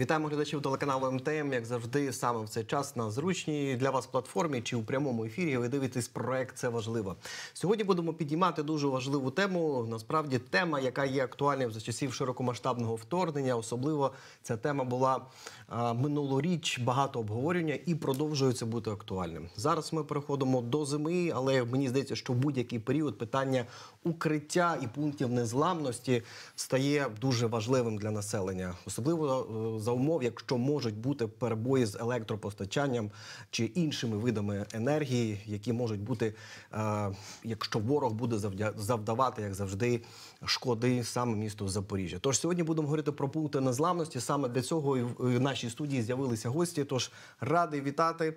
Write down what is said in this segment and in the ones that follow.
Вітаємо глядачів телеканалу МТМ, як завжди, саме в цей час на зручній для вас платформі чи у прямому ефірі. Ви дивитесь проект це важливо. Сьогодні будемо підіймати дуже важливу тему. Насправді, тема, яка є актуальною за часів широкомасштабного вторгнення. Особливо ця тема була а, минулоріч багато обговорення і продовжується бути актуальним. Зараз ми переходимо до зими, але мені здається, що будь-який період питання укриття і пунктів незламності стає дуже важливим для населення, особливо е, за умов, якщо можуть бути перебої з електропостачанням чи іншими видами енергії, які можуть бути, е, якщо ворог буде завдавати, як завжди, шкоди саме місту Запоріжжя. Тож сьогодні будемо говорити про пункти незламності. Саме для цього і в нашій студії з'явилися гості. Тож радий вітати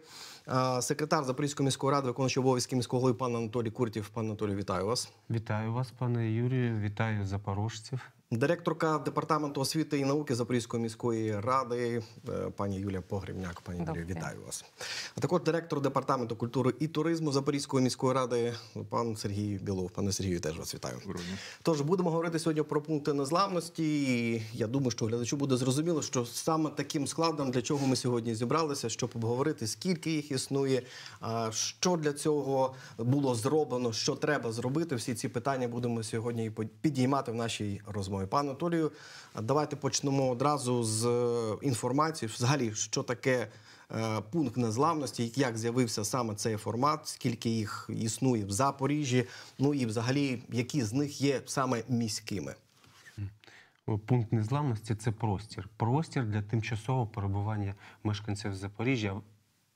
е, секретар Запорізької міської ради, виконуючий обов'язки міського голови пан Анатолій Куртів. Пан Анатолій, вітаю вас. Вітаю. Вітаю вас, пане Юрію, вітаю запорожців. Директорка департаменту освіти і науки Запорізької міської ради, е, пані Юлія Погрівняк. Пані Юлія, вітаю вас. А також директор департаменту культури і туризму Запорізької міської ради, пан Сергій Білов. Пане Сергію, теж вас вітаю. Доброго. Тож будемо говорити сьогодні про пункти незламності. І Я думаю, що глядачу буде зрозуміло, що саме таким складом для чого ми сьогодні зібралися, щоб обговорити, скільки їх існує, що для цього було зроблено, що треба зробити. Всі ці питання будемо сьогодні підіймати в нашій розмові мною. Пане Анатолію, давайте почнемо одразу з е, інформації, взагалі, що таке е, пункт незламності, як з'явився саме цей формат, скільки їх існує в Запоріжжі, ну і взагалі, які з них є саме міськими. Пункт незламності це простір. Простір для тимчасового перебування мешканців Запоріжжя.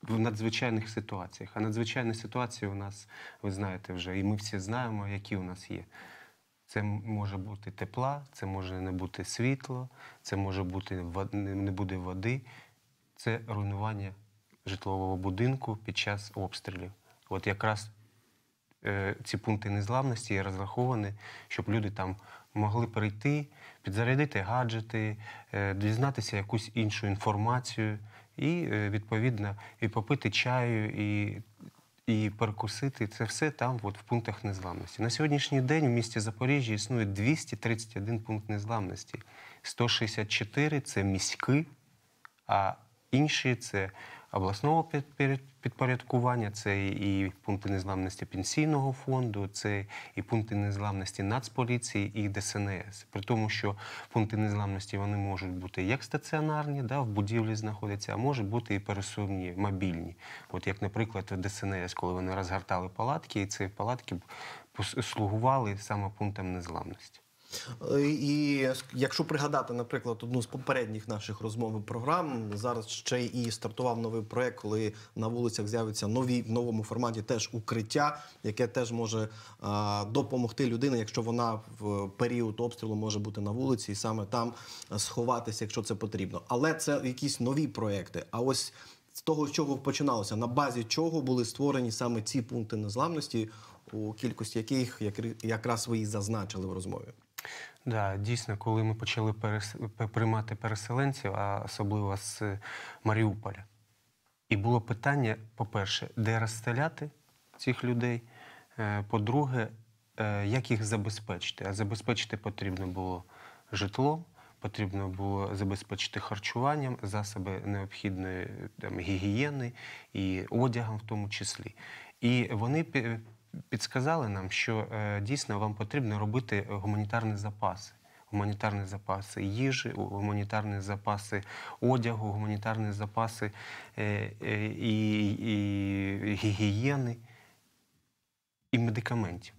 В надзвичайних ситуаціях, а надзвичайні ситуації у нас, ви знаєте, вже, і ми всі знаємо, які у нас є. Це може бути тепла, це може не бути світло, це може бути не буде води. Це руйнування житлового будинку під час обстрілів. От якраз е, ці пункти незламності є розраховані, щоб люди там могли прийти, підзарядити гаджети, е, дізнатися якусь іншу інформацію і, е, відповідно, і попити чаю, і і перекусити це все там, от в пунктах незламності. На сьогоднішній день в місті Запоріжжя існує 231 пункт незламності. 164 це міські, а інші це обласного підпорядкування, це і пункти незламності пенсійного фонду, це і пункти незламності Нацполіції і ДСНС. При тому, що пункти незламності вони можуть бути як стаціонарні, да, в будівлі знаходяться, а можуть бути і пересувні, мобільні. От як, наприклад, ДСНС, коли вони розгортали палатки, і ці палатки слугували саме пунктам незламності. Е, і якщо пригадати, наприклад, одну з попередніх наших розмов і програм, зараз ще і стартував новий проект, коли на вулицях з'явиться нові в новому форматі теж укриття, яке теж може а, допомогти людині, якщо вона в період обстрілу може бути на вулиці, і саме там сховатися, якщо це потрібно. Але це якісь нові проекти. А ось з того, з чого починалося, на базі чого були створені саме ці пункти незламності, у кількості яких якраз ви і зазначили в розмові. Да, дійсно, коли ми почали перес... приймати переселенців, а особливо з Маріуполя, і було питання: по-перше, де розстріляти цих людей? Е, по-друге, е, як їх забезпечити? А забезпечити потрібно було житло, потрібно було забезпечити харчуванням, засоби необхідної там, гігієни і одягом, в тому числі. І вони підсказали нам, що е, дійсно вам потрібно робити гуманітарні запаси. Гуманітарні запаси їжі, гуманітарні запаси одягу, гуманітарні запаси е, е, і, і гігієни і медикаментів.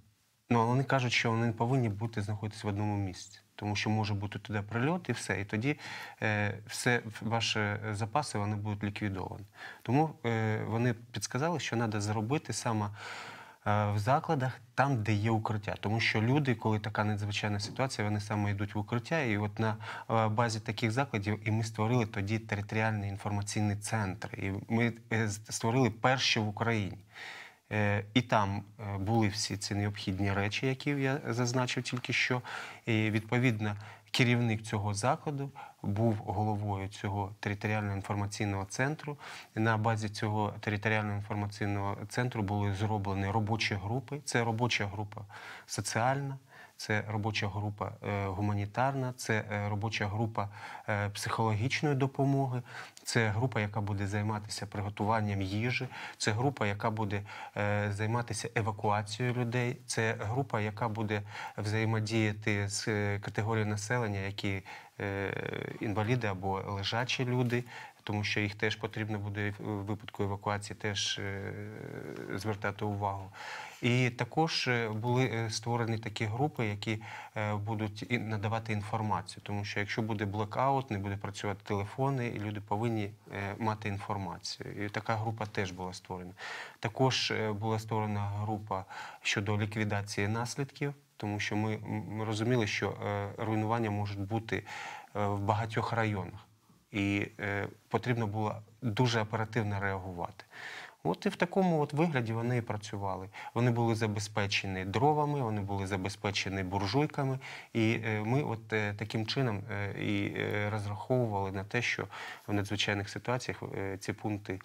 Ну, але вони кажуть, що вони не повинні бути знаходитися в одному місці, тому що може бути туди прильот і все. І тоді е, все ваші запаси вони будуть ліквідовані. Тому е, вони підсказали, що треба зробити саме Е, в закладах там, де є укриття, тому що люди, коли така надзвичайна ситуація, вони саме йдуть в укриття. І от на е, базі таких закладів, і ми створили тоді територіальний інформаційний центр. І ми е, створили перші в Україні. І там були всі ці необхідні речі, які я зазначив тільки що. І Відповідно, керівник цього закладу був головою цього територіального інформаційного центру. На базі цього територіального інформаційного центру були зроблені робочі групи. Це робоча група соціальна. Це робоча група е, гуманітарна, це е, робоча група е, психологічної допомоги, це група, яка буде займатися приготуванням їжі, це група, яка буде е, займатися евакуацією людей. Це група, яка буде взаємодіяти з е, категорією населення, які е, інваліди або лежачі люди. Тому що їх теж потрібно буде в випадку евакуації теж звертати увагу. І також були створені такі групи, які будуть надавати інформацію, тому що якщо буде блокаут, не буде працювати телефони, і люди повинні повинні е, мати інформацію. І така група теж була створена. Також е, була створена група щодо ліквідації наслідків, тому що ми, ми розуміли, що е, руйнування можуть бути в багатьох районах, і потрібно було дуже оперативно реагувати. От і в такому от вигляді вони і працювали. Вони були забезпечені дровами, вони були забезпечені буржуйками, і е, ми от е, таким чином е, і розраховували на те, що в надзвичайних ситуаціях ці пункти.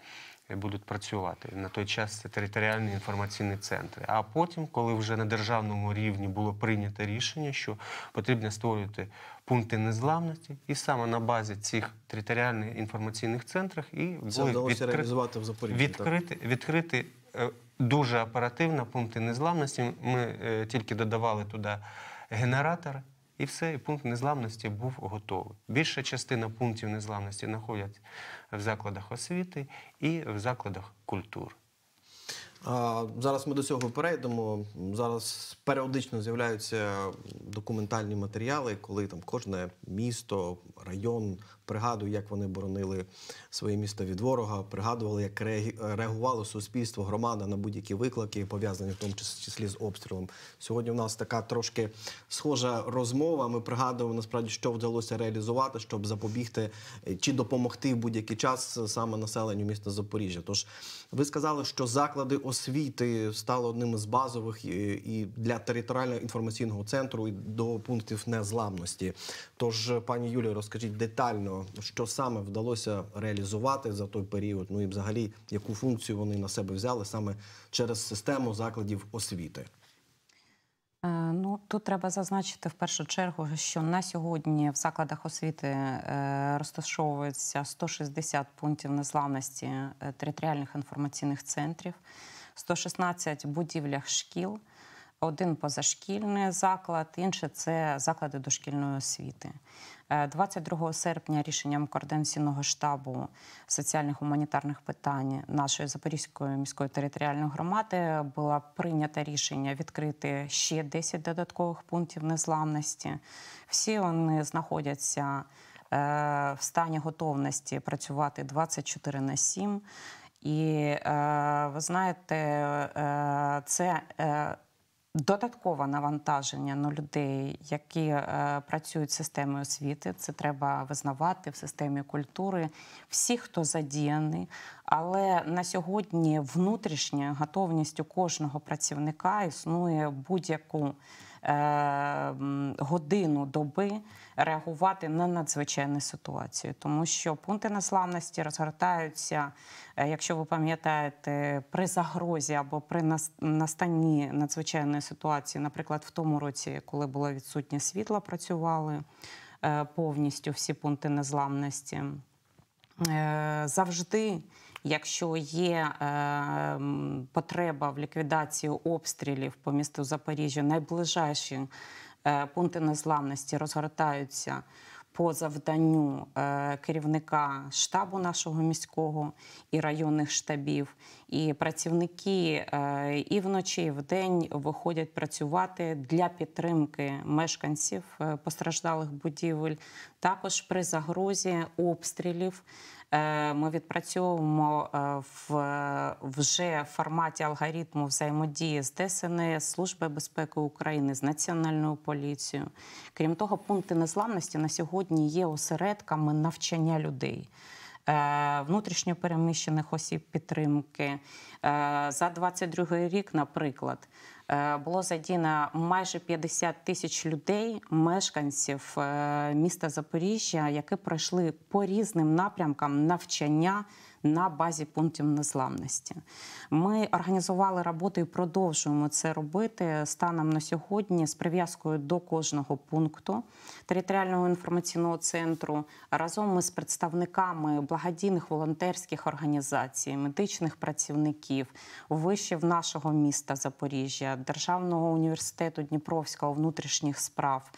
Будуть працювати на той час це територіальні інформаційні центри. А потім, коли вже на державному рівні було прийнято рішення, що потрібно створювати пункти незламності, і саме на базі цих територіальних інформаційних центрах і були вдалося реалізувати в Запоріжжі. Відкрити, відкрити е, дуже оперативно пункти незламності. Ми е, тільки додавали туди генератор, І все, і пункт незламності був готовий. Більша частина пунктів незламності знаходять в закладах освіти і в закладах культури. Зараз ми до цього перейдемо. Зараз періодично з'являються документальні матеріали, коли там кожне місто, район Пригадую, як вони боронили своє місто від ворога. Пригадували, як реагувало суспільство, громада на будь-які виклики, пов'язані в тому числі з обстрілом. Сьогодні у нас така трошки схожа розмова. Ми пригадуємо насправді, що вдалося реалізувати, щоб запобігти е, чи допомогти в будь-який час саме населенню міста Запоріжжя. Тож ви сказали, що заклади освіти стали одним з базових е, і для територіального інформаційного центру і до пунктів незламності. Тож, пані Юлі, розкажіть детально що саме вдалося реалізувати за той період, ну і взагалі яку функцію вони на себе взяли саме через систему закладів освіти? Е, ну тут треба зазначити в першу чергу, що на сьогодні в закладах освіти е, розташовується 160 пунктів незламності е, територіальних інформаційних центрів, 116 будівлях шкіл. Один позашкільний заклад, інше це заклади дошкільної освіти. 22 е, серпня рішенням координаційного штабу соціальних гуманітарних питань нашої Запорізької міської територіальної громади було прийнято рішення відкрити ще 10 додаткових пунктів незламності. Всі вони знаходяться е, в стані готовності працювати 24 на 7. І е, ви знаєте, це Додаткове навантаження на людей, які е, працюють з системою освіти, це треба визнавати в системі культури. Всі, хто задіяний, але на сьогодні внутрішня готовність у кожного працівника існує будь-яку. Е, годину доби реагувати на надзвичайну ситуацію, тому що пункти незламності розгортаються, е, якщо ви пам'ятаєте, при загрозі або при настанні надзвичайної ситуації, наприклад, в тому році, коли було відсутнє світло, працювали е, повністю всі пункти незламності. Завжди Якщо є е, потреба в ліквідації обстрілів по місту Запоріжжя, найближчі е, пункти незламності розгортаються. По завданню е, керівника штабу нашого міського і районних штабів, і працівники е, і вночі, і вдень виходять працювати для підтримки мешканців е, постраждалих будівель, також при загрозі обстрілів Е, ми відпрацьовуємо е, в вже форматі алгоритму взаємодії з ДСНС, Служби безпеки України з національною поліцією. Крім того, пункти незламності на сьогодні є осередками навчання людей. Е, внутрішньопереміщених осіб підтримки за 22 рік, наприклад, Е, було задіяно майже 50 тисяч людей, мешканців е, міста Запоріжжя, які пройшли по різним напрямкам навчання на базі пунктів незламності. Ми організували роботу і продовжуємо це робити станом на сьогодні з прив'язкою до кожного пункту територіального інформаційного центру. Разом із представниками благодійних волонтерських організацій, медичних працівників, вишів нашого міста Запоріжжя, Державного університету Дніпровського внутрішніх справ.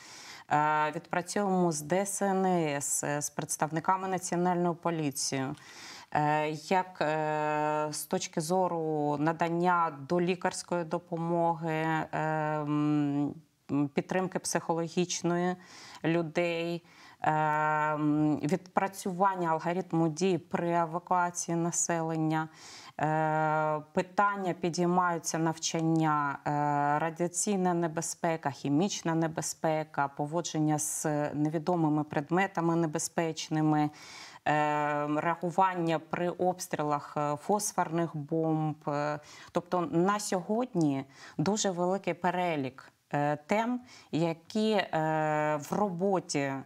Е, відпрацьовуємо з ДСНС, е, з представниками національної поліції. Е, як з точки зору надання долікарської допомоги, підтримки психологічної людей, відпрацювання алгоритму дій при евакуації населення. Е, питання підіймаються навчання, е, радіаційна небезпека, хімічна небезпека, поводження з невідомими предметами небезпечними, е, реагування при обстрілах фосфорних бомб. Тобто на сьогодні дуже великий перелік Е, тем, які е, в роботі е,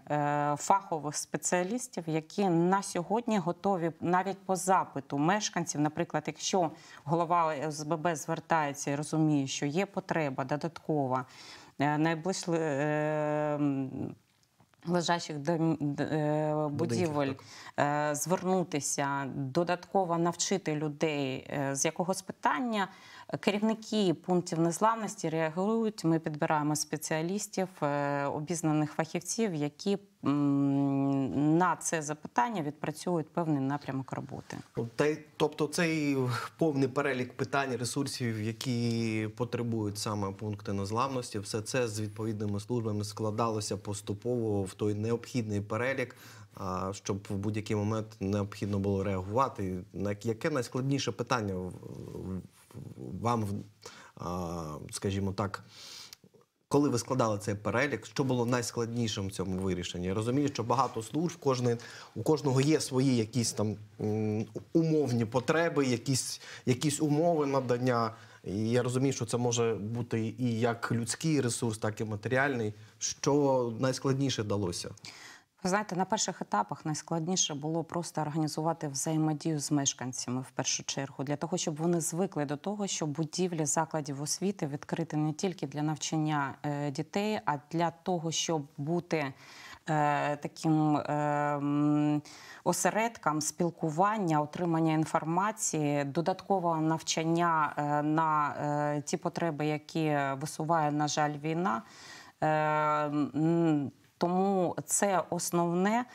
фахових спеціалістів, які на сьогодні готові навіть по запиту мешканців, наприклад, якщо голова СББ звертається і розуміє, що є потреба додаткова найближче лежачих будівель звернутися, додатково навчити людей з якогось питання. Керівники пунктів незламності реагують. Ми підбираємо спеціалістів, е, обізнаних фахівців, які на це запитання відпрацьовують певний напрямок роботи. тобто, цей повний перелік питань, ресурсів, які потребують саме пункти незламності, все це з відповідними службами складалося поступово в той необхідний перелік. Щоб в будь-який момент необхідно було реагувати, на яке найскладніше питання вам, скажімо так, коли ви складали цей перелік, що було найскладнішим в цьому вирішенні? Я розумію, що багато служб кожний у кожного є свої якісь там умовні потреби, якісь, якісь умови надання. І я розумію, що це може бути і як людський ресурс, так і матеріальний. Що найскладніше далося? знаєте, на перших етапах найскладніше було просто організувати взаємодію з мешканцями в першу чергу, для того, щоб вони звикли до того, що будівлі закладів освіти відкрити не тільки для навчання е, дітей, а для того, щоб бути. Е, таким е, осередкам спілкування, отримання інформації, додаткового навчання е, на е, ті потреби, які висуває, на жаль, війна. Е, тому це основне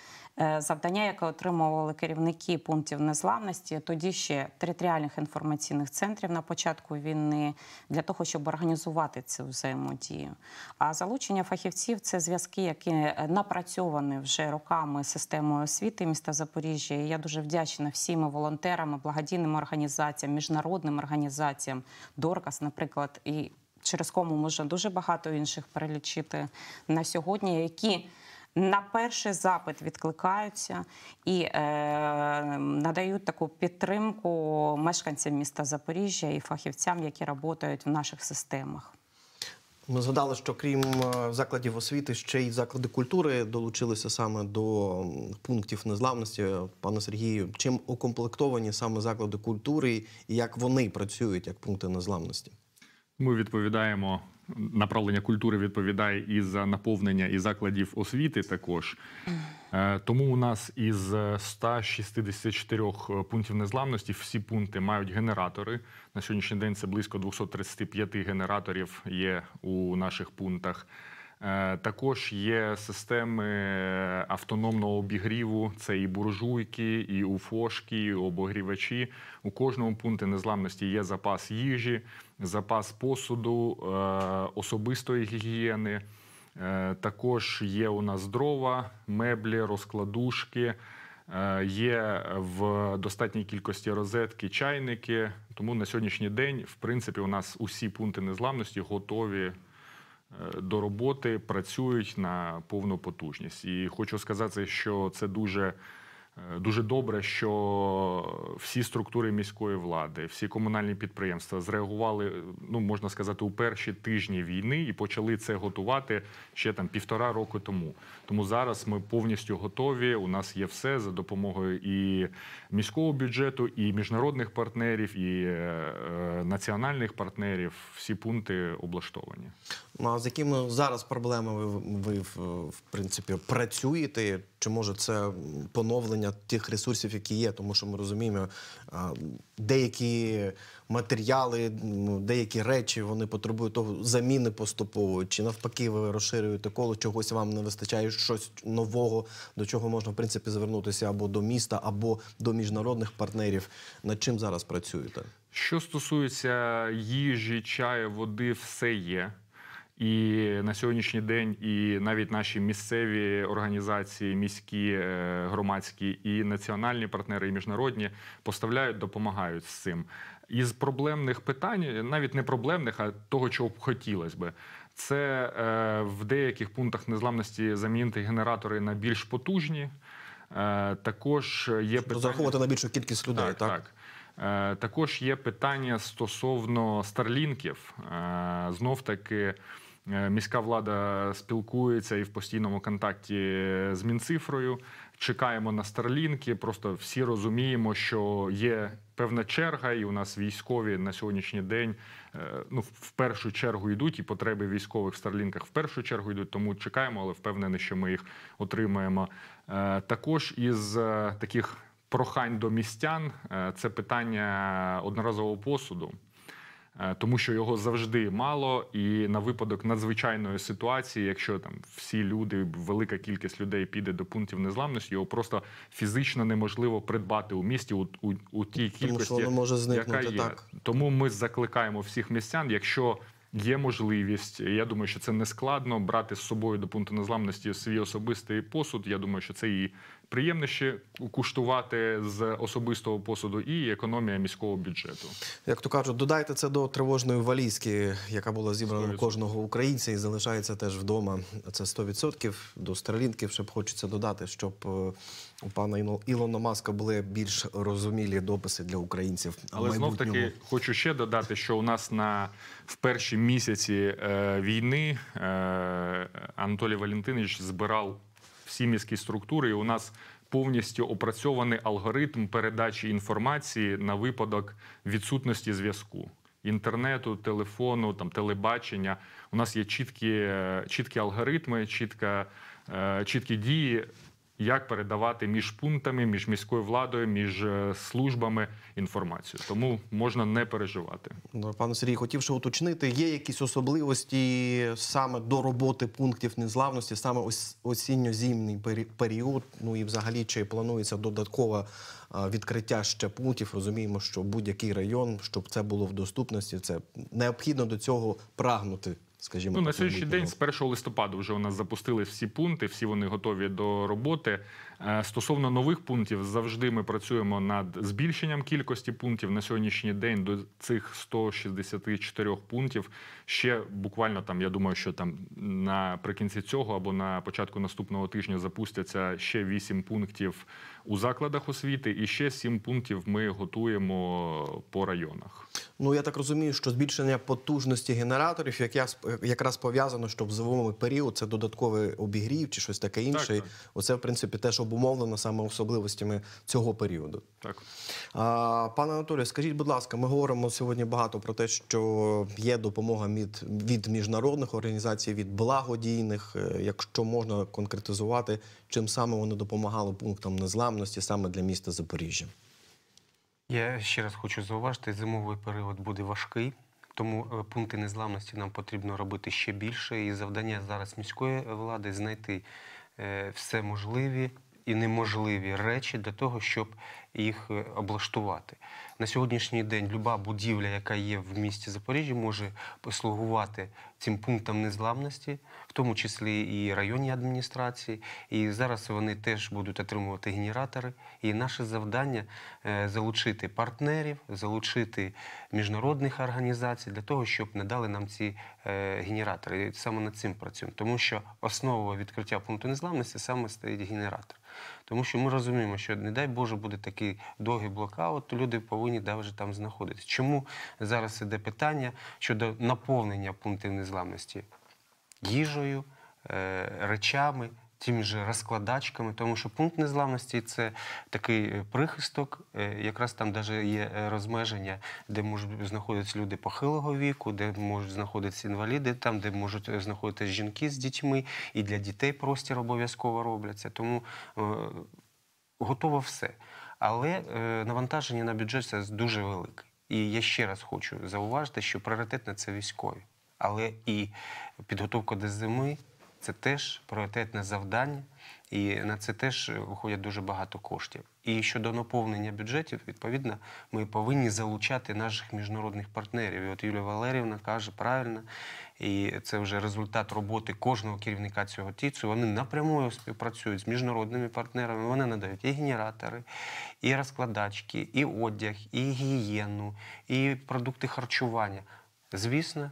е, завдання, яке отримували керівники пунктів незламності, тоді ще територіальних інформаційних центрів на початку війни для того, щоб організувати цю взаємодію. А залучення фахівців це зв'язки, які е, напрацьовані вже роками системою освіти міста Запоріжжя. І Я дуже вдячна всім волонтерам, благодійним організаціям, міжнародним організаціям Доркас, наприклад, і через кому можна дуже багато інших перелічити на сьогодні, які на перший запит відкликаються і е, надають таку підтримку мешканцям міста Запоріжжя і фахівцям, які працюють в наших системах. Ми згадали, що крім е, закладів освіти, ще й заклади культури долучилися саме до пунктів незламності. Пане Сергію, чим укомплектовані саме заклади культури і як вони працюють як пункти незламності? Ми відповідаємо. Направлення культури відповідає і за наповнення і закладів освіти також. Е, тому у нас із 164 е, е, пунктів незламності всі пункти мають генератори. На сьогоднішній день це близько 235 генераторів є у наших пунктах. Також є системи автономного обігріву. Це і буржуйки, і уфошки, і обогрівачі. У кожному пункті незламності є запас їжі запас посуду, е, особистої гігієни. Е, також є у нас дрова, меблі, розкладушки, е, є в достатній кількості розетки, чайники. Тому на сьогоднішній день, в принципі, у нас усі пункти незламності готові. До роботи працюють на повну потужність, і хочу сказати, що це дуже Е, дуже добре, що всі структури міської влади, всі комунальні підприємства зреагували, ну можна сказати, у перші тижні війни і почали це готувати ще там півтора року тому. Тому зараз ми повністю готові. У нас є все за допомогою і міського бюджету, і міжнародних партнерів, і е, е національних партнерів. Всі пункти облаштовані. Ну а з якими зараз проблемами ви, ви в принципі працюєте? Чи може це поновлення тих ресурсів, які є? Тому що ми розуміємо, деякі матеріали, ну, деякі речі вони потребують того заміни поступово. Чи навпаки, ви розширюєте коло чогось вам не вистачає щось нового, до чого можна в принципі звернутися або до міста, або до міжнародних партнерів? Над чим зараз працюєте? Що стосується їжі, чаю, води, все є. І на сьогоднішній день і навіть наші місцеві організації, міські, е, громадські і національні партнери, і міжнародні поставляють, допомагають з цим. Із проблемних питань, навіть не проблемних, а того, чого б хотілося би. Це е, в деяких пунктах незламності замінити генератори на більш потужні. Е, також є питання... розраховувати на більшу кількість людей. Так, так. так. Е, також є питання стосовно старлінків. Е, знов таки. Е, міська влада спілкується і в постійному контакті з мінцифрою. Чекаємо на старлінки. Просто всі розуміємо, що є певна черга, і у нас військові на сьогоднішній день е, ну в першу чергу йдуть, і потреби військових в старлінках в першу чергу йдуть. Тому чекаємо, але впевнений, що ми їх отримаємо. Е, також із таких прохань до містян це питання одноразового посуду. Е, тому що його завжди мало, і на випадок надзвичайної ситуації, якщо там всі люди, велика кількість людей піде до пунктів незламності, його просто фізично неможливо придбати у місті у, у, у тій кількості, тому що може зникнути, яка є. Так. Тому ми закликаємо всіх містян, якщо Є можливість, я думаю, що це не складно брати з собою до пункту незламності свій особистий посуд. Я думаю, що це і приємно ще куштувати з особистого посуду і економія міського бюджету. Як то кажуть, додайте це до тривожної валізки, яка була зібрана 100%. кожного українця і залишається теж вдома. Це 100%. До Старлінків ще б хочеться додати, щоб е, у пана Ілона Маска були більш розумілі дописи для українців. Але знов таки хочу ще додати, що у нас на в перші місяці е, війни е, Анатолій Валентинович збирав міські структури. І у нас повністю опрацьований алгоритм передачі інформації на випадок відсутності зв'язку. Інтернету, телефону, там телебачення у нас є чіткі е, чіткі алгоритми, чітка, е, чіткі дії, як передавати між пунктами, між міською владою, між е, службами інформацію. Тому можна не переживати. Ну, пане Сергій, хотів ще уточнити, є якісь особливості саме до роботи пунктів незглавності, саме осінньо-зімний період. Ну і взагалі чи планується додаткове відкриття ще пунктів? Розуміємо, що будь-який район, щоб це було в доступності, це необхідно до цього прагнути скажімо, ну, на сьогоднішній день з 1 листопада вже у нас запустили всі пункти, всі вони готові до роботи. Е, стосовно нових пунктів, завжди ми працюємо над збільшенням кількості пунктів на сьогоднішній день до цих 164 пунктів. Ще буквально там. Я думаю, що там наприкінці цього або на початку наступного тижня запустяться ще 8 пунктів у закладах освіти, і ще 7 пунктів ми готуємо по районах. Ну я так розумію, що збільшення потужності генераторів, як я якраз пов'язано, що в зимовий період це додатковий обігрів чи щось таке інше. Так, так. Оце в принципі теж обов'язково обумовлено саме особливостями цього періоду. Так пане Анатолію, скажіть, будь ласка, ми говоримо сьогодні багато про те, що є допомога від, від міжнародних організацій, від благодійних, е, якщо можна конкретизувати, чим саме вони допомагали пунктам незламності саме для міста Запоріжжя. Я ще раз хочу зауважити, зимовий період буде важкий, тому е, пункти незламності нам потрібно робити ще більше. І завдання зараз міської влади знайти е, все можливі і неможливі речі для того, щоб їх е, облаштувати. На сьогоднішній день люба будівля, яка є в місті Запоріжжя, може послугувати цим пунктам незламності, в тому числі і районні адміністрації. І зараз вони теж будуть отримувати генератори. І наше завдання е, залучити партнерів, залучити міжнародних організацій для того, щоб надали нам ці е, генератори. І саме над цим працюємо, тому що основа відкриття пункту незламності саме стоїть генератор. Тому що ми розуміємо, що не дай Боже буде такий довгий блокаут, то люди повинні навіть там знаходитися. Чому зараз іде питання щодо наповнення пунктів незламності їжею, е, речами? тими ж розкладачками, тому що пункт незламності це такий е, прихисток, е, якраз там навіть є е, розмеження, де можуть знаходитися люди похилого віку, де можуть знаходитися інваліди, там де можуть знаходитися жінки з дітьми, і для дітей простір обов'язково робляться. Тому готово все. Але навантаження на бюджет це дуже велике. І я ще раз хочу зауважити, що пріоритетне це військові, але і підготовка до зими це теж пріоритетне завдання, і на це теж виходять дуже багато коштів. І щодо наповнення бюджетів, відповідно, ми повинні залучати наших міжнародних партнерів. І От Юлія Валерівна каже правильно, і це вже результат роботи кожного керівника цього ТІЦу. Вони напрямую співпрацюють з міжнародними партнерами. Вони надають і генератори, і розкладачки, і одяг, і гігієну, і продукти харчування. Звісно,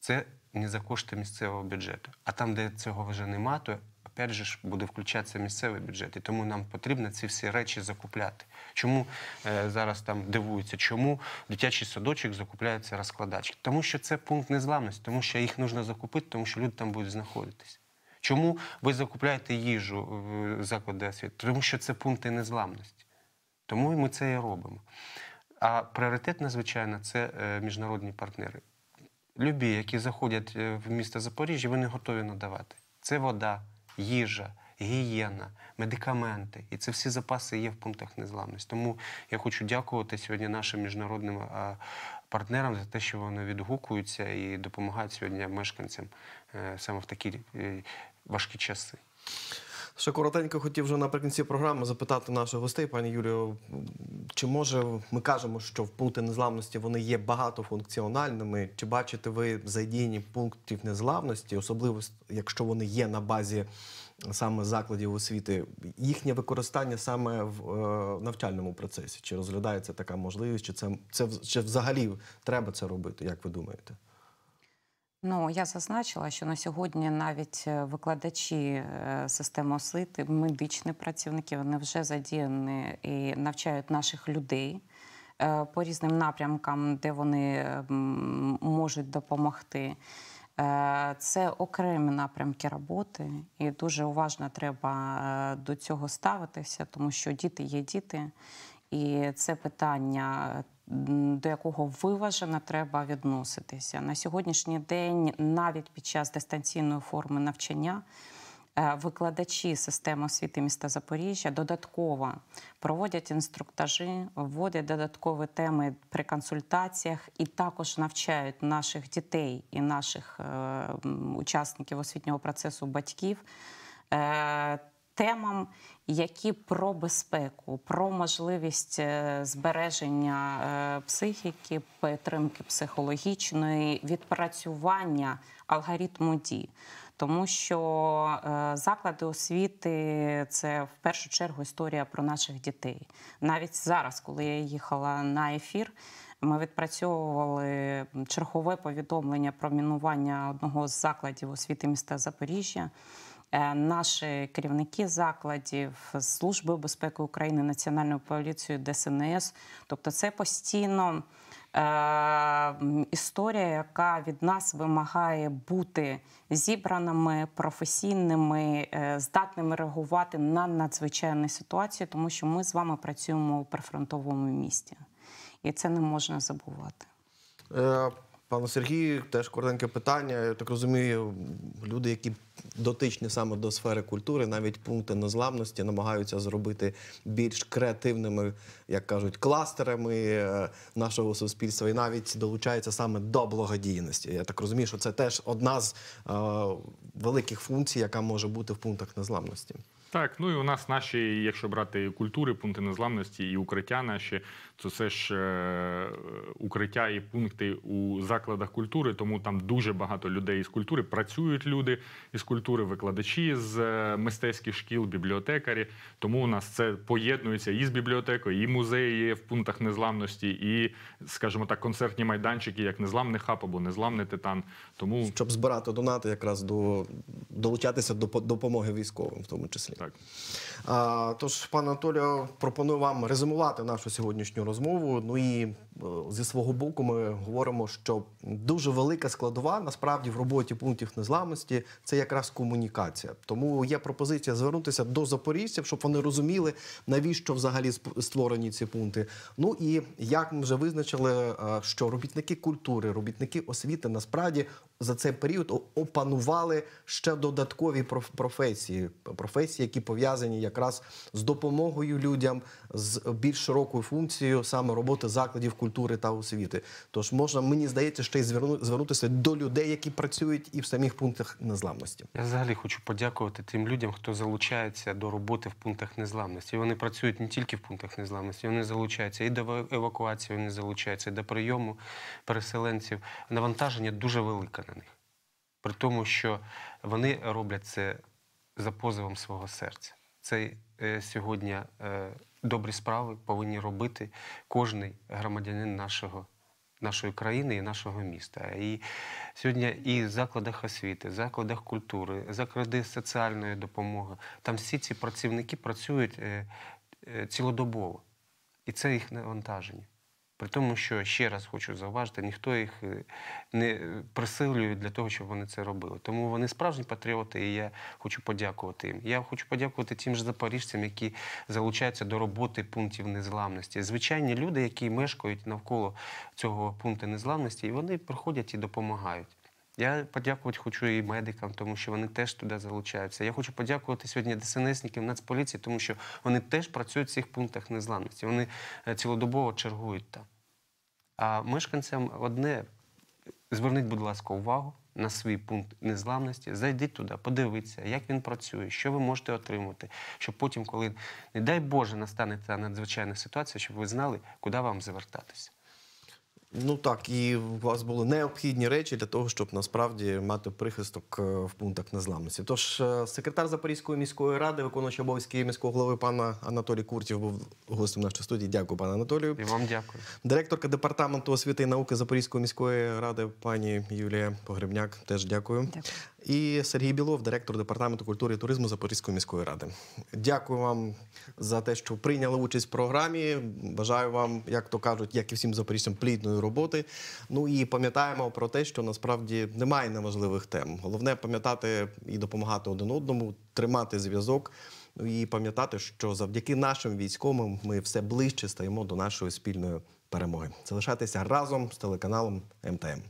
це не за кошти місцевого бюджету. А там, де цього вже нема, то опять же ж буде включатися місцевий бюджет. І тому нам потрібно ці всі речі закупляти. Чому е, зараз там дивуються, чому дитячий садочок закупляється розкладачки? Тому що це пункт незламності, тому що їх можна закупити, тому що люди там будуть знаходитись. Чому ви закупляєте їжу е, в заклади освіти? Тому що це пункти незламності. Тому ми це і робимо. А пріоритет, звичайно, це е, міжнародні партнери любі, які заходять е, в місто Запоріжжя, вони готові надавати. Це вода, їжа, гігієна, медикаменти. І це всі запаси є в пунктах незламності. Тому я хочу дякувати сьогодні нашим міжнародним е, партнерам за те, що вони відгукуються і допомагають сьогодні мешканцям е, саме в такі важкі часи. Ще коротенько хотів вже наприкінці програми запитати наших гостей, пані Юлію, чи може ми кажемо, що в пункти незламності вони є багатофункціональними? Чи бачите ви задіяні пунктів незламності, особливо якщо вони є на базі саме закладів освіти, їхнє використання саме в е, навчальному процесі? Чи розглядається така можливість? Чи це, це чи взагалі треба це робити? Як ви думаєте? Ну я зазначила, що на сьогодні навіть е, викладачі е, системи освіти, медичні працівники, вони вже задіяні і навчають наших людей. Е, по різним напрямкам, де вони можуть допомогти, це окремі напрямки роботи, і дуже уважно треба до цього ставитися, тому що діти є діти, і це питання до якого виважено треба відноситися на сьогоднішній день, навіть під час дистанційної форми навчання. Е, викладачі системи освіти міста Запоріжжя додатково проводять інструктажі, вводять додаткові теми при консультаціях і також навчають наших дітей і наших е, учасників освітнього процесу батьків. Е, темам, які про безпеку, про можливість е, збереження е, психіки, підтримки психологічної, відпрацювання алгоритму дій. Тому що е, заклади освіти це в першу чергу історія про наших дітей. Навіть зараз, коли я їхала на ефір, ми відпрацьовували чергове повідомлення про мінування одного з закладів освіти міста Запоріжжя. Е, наші керівники закладів служби безпеки України, національної поліції, ДСНС, тобто це постійно е, історія, яка від нас вимагає бути зібраними, професійними, е, здатними реагувати на надзвичайні ситуації, тому що ми з вами працюємо у прифронтовому місті, і це не можна забувати. Пане Сергію, теж коротеньке питання. Я так розумію, люди, які дотичні саме до сфери культури, навіть пункти незламності намагаються зробити більш креативними, як кажуть, кластерами е, нашого суспільства, і навіть долучаються саме до благодійності. Я так розумію, що це теж одна з е, великих функцій, яка може бути в пунктах незламності. Так, ну і у нас наші, якщо брати культури, пункти незламності і укриття, наші то це ж е, укриття і пункти у закладах культури, тому там дуже багато людей із культури. Працюють люди із культури, викладачі з е, мистецьких шкіл, бібліотекарі. Тому у нас це поєднується і з бібліотекою, і музеї є в пунктах незламності, і, скажімо так, концертні майданчики, як незламний хаб або незламний титан. Тому щоб збирати донати, якраз до долучатися до допомоги військовим, в тому числі. Так. А, Тож, пане Анатолію, пропоную вам резюмувати нашу сьогоднішню розмову. Ну і Е, зі свого боку ми говоримо, що дуже велика складова насправді в роботі пунктів незламності це якраз комунікація. Тому є пропозиція звернутися до запоріжців, щоб вони розуміли, навіщо взагалі створені ці пункти. Ну і як ми вже визначили, е, що робітники культури, робітники освіти насправді за цей період опанували ще додаткові професії, професії, які пов'язані якраз з допомогою людям з більш широкою функцією саме роботи закладів культури культури та освіти. Тож можна мені здається, ще й звернутися до людей, які працюють і в самих пунктах незламності. Я взагалі хочу подякувати тим людям, хто залучається до роботи в пунктах незламності. Вони працюють не тільки в пунктах незламності, вони залучаються і до евакуації, вони залучаються і до прийому переселенців. Навантаження дуже велике на них, при тому, що вони роблять це за позовом свого серця. Це е, сьогодні. Е, добрі справи повинні робити кожен громадянин нашого. Нашої країни і нашого міста. І сьогодні і в закладах освіти, закладах культури, заклади соціальної допомоги. Там всі ці працівники працюють е, е, цілодобово, і це їх навантаження. При тому, що ще раз хочу зауважити, ніхто їх е, не е, присилює для того, щоб вони це робили. Тому вони справжні патріоти, і я хочу подякувати їм. Я хочу подякувати тим же запоріжцям, які залучаються до роботи пунктів незламності. Звичайні люди, які мешкають навколо цього пункту незламності, і вони приходять і допомагають. Я подякувати хочу і медикам, тому що вони теж туди залучаються. Я хочу подякувати сьогодні ДСНСникам Нацполіції, тому що вони теж працюють в цих пунктах незламності. Вони е, цілодобово чергують там. А мешканцям одне: зверніть, будь ласка, увагу. На свій пункт незламності, зайдіть туди, подивіться, як він працює, що ви можете отримати, щоб потім, коли, не дай Боже, настане та надзвичайна ситуація, щоб ви знали, куди вам звертатися. Ну так, і у вас були необхідні речі для того, щоб насправді мати прихисток е, в пунктах незламності. Тож е, секретар Запорізької міської ради, виконуючий обов'язки міського голови пана Анатолій Куртів, був гостем нашої студії. Дякую, пане Анатолію. І вам дякую. Директорка департаменту освіти і науки Запорізької міської ради, пані Юлія Погребняк. Теж дякую. дякую. І Сергій Білов, директор департаменту культури і туризму Запорізької міської ради. Дякую вам за те, що прийняли участь в програмі. Бажаю вам, як то кажуть, як і всім запорізцям, плідної роботи. Ну і пам'ятаємо про те, що насправді немає неважливих тем. Головне пам'ятати і допомагати один одному, тримати зв'язок. Ну і пам'ятати, що завдяки нашим військовим ми все ближче стаємо до нашої спільної перемоги. Залишайтеся разом з телеканалом МТМ.